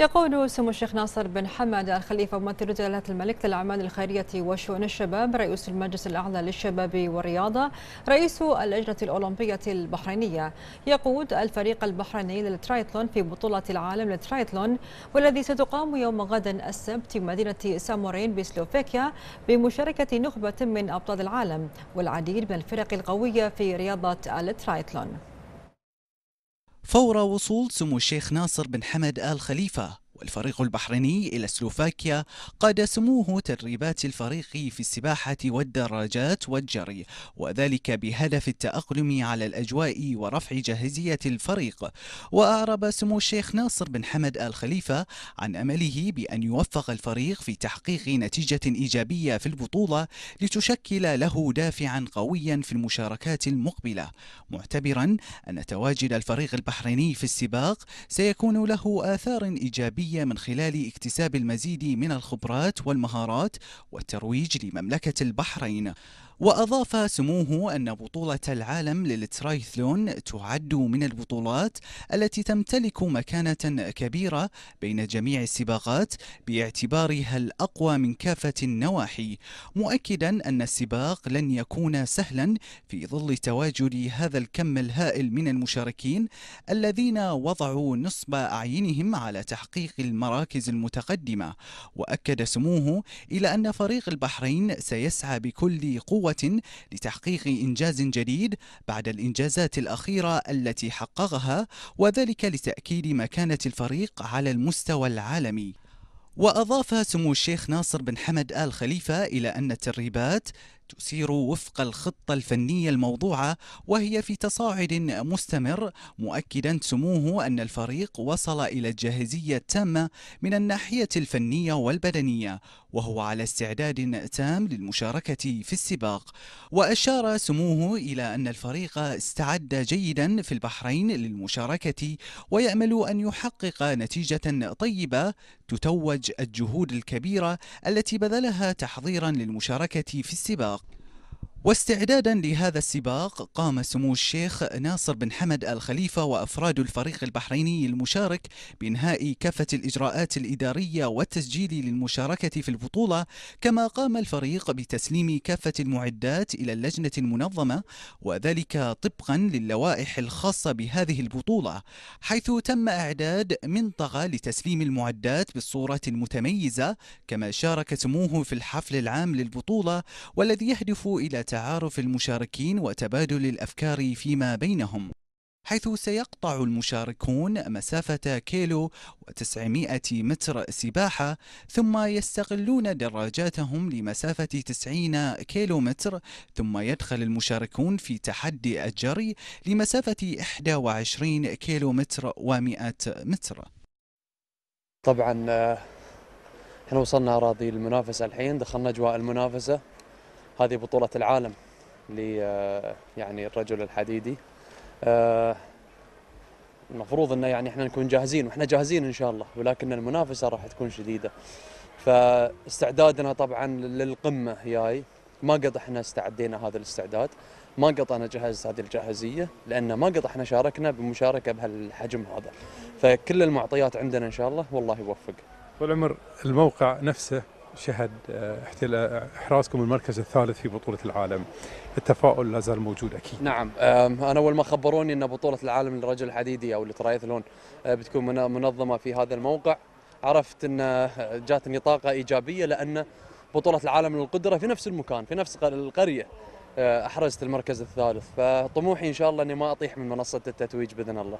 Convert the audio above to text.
يقول سمو الشيخ ناصر بن حمد الخليفة ممثل جلالة الملك للأعمال الخيرية وشؤون الشباب رئيس المجلس الأعلى للشباب والرياضة رئيس اللجنة الأولمبية البحرينية يقود الفريق البحريني للترايتلون في بطولة العالم للترايتلون والذي ستقام يوم غد السبت في مدينة سامورين بسلوفاكيا بمشاركة نخبة من أبطال العالم والعديد من الفرق القوية في رياضة الترايتلون فور وصول سمو الشيخ ناصر بن حمد آل خليفة والفريق البحريني إلى سلوفاكيا قاد سموه تدريبات الفريق في السباحة والدراجات والجري وذلك بهدف التأقلم على الأجواء ورفع جاهزية الفريق وأعرب سمو الشيخ ناصر بن حمد آل خليفة عن أمله بأن يوفق الفريق في تحقيق نتيجة إيجابية في البطولة لتشكل له دافعا قويا في المشاركات المقبلة معتبرا أن تواجد الفريق البحريني في السباق سيكون له آثار إيجابية العربية من خلال اكتساب المزيد من الخبرات والمهارات والترويج لمملكة البحرين وأضاف سموه أن بطولة العالم للترايثلون تعد من البطولات التي تمتلك مكانة كبيرة بين جميع السباقات باعتبارها الأقوى من كافة النواحي مؤكدا أن السباق لن يكون سهلا في ظل تواجد هذا الكم الهائل من المشاركين الذين وضعوا نصب أعينهم على تحقيق المراكز المتقدمة وأكد سموه إلى أن فريق البحرين سيسعى بكل قوة لتحقيق إنجاز جديد بعد الإنجازات الأخيرة التي حققها وذلك لتأكيد مكانة الفريق على المستوى العالمي وأضاف سمو الشيخ ناصر بن حمد آل خليفة إلى أن التدريبات تسير وفق الخطة الفنية الموضوعة وهي في تصاعد مستمر مؤكدا سموه أن الفريق وصل إلى الجاهزية التامة من الناحية الفنية والبدنية وهو على استعداد تام للمشاركة في السباق وأشار سموه إلى أن الفريق استعد جيدا في البحرين للمشاركة ويأمل أن يحقق نتيجة طيبة تتوج الجهود الكبيرة التي بذلها تحضيرا للمشاركة في السباق واستعدادا لهذا السباق قام سمو الشيخ ناصر بن حمد الخليفة وأفراد الفريق البحريني المشارك بإنهاء كافة الإجراءات الإدارية والتسجيل للمشاركة في البطولة كما قام الفريق بتسليم كافة المعدات إلى اللجنة المنظمة وذلك طبقا للوائح الخاصة بهذه البطولة حيث تم إعداد منطقة لتسليم المعدات بالصورة المتميزة كما شارك سموه في الحفل العام للبطولة والذي يهدف إلى تعارف المشاركين وتبادل الأفكار فيما بينهم حيث سيقطع المشاركون مسافة كيلو و900 متر سباحة ثم يستغلون دراجاتهم لمسافة 90 كيلو متر ثم يدخل المشاركون في تحدي الجري لمسافة 21 كيلو متر و100 متر طبعا آه، احنا وصلنا أراضي المنافسة الحين دخلنا أجواء المنافسة هذه بطولة العالم لي آه، يعني الرجل الحديدي آه، المفروض انه يعني احنا نكون جاهزين واحنا جاهزين ان شاء الله ولكن المنافسه راح تكون شديده فاستعدادنا طبعا للقمه هياي ما قد احنا استعدينا هذا الاستعداد ما قط انا جهزت هذه الجاهزيه لان ما قط احنا شاركنا بمشاركه بهالحجم هذا فكل المعطيات عندنا ان شاء الله والله يوفق طول عمر الموقع نفسه شهد آه، آه، احرازكم المركز الثالث في بطوله العالم التفاؤل لا زال موجود اكيد نعم آه، انا اول ما خبروني ان بطوله العالم للرجل الحديدي او الترايثلون بتكون منظمه في هذا الموقع عرفت ان جاتني طاقه ايجابيه لان بطوله العالم للقدره في نفس المكان في نفس القريه احرزت المركز الثالث فطموحي ان شاء الله اني ما اطيح من منصه التتويج باذن الله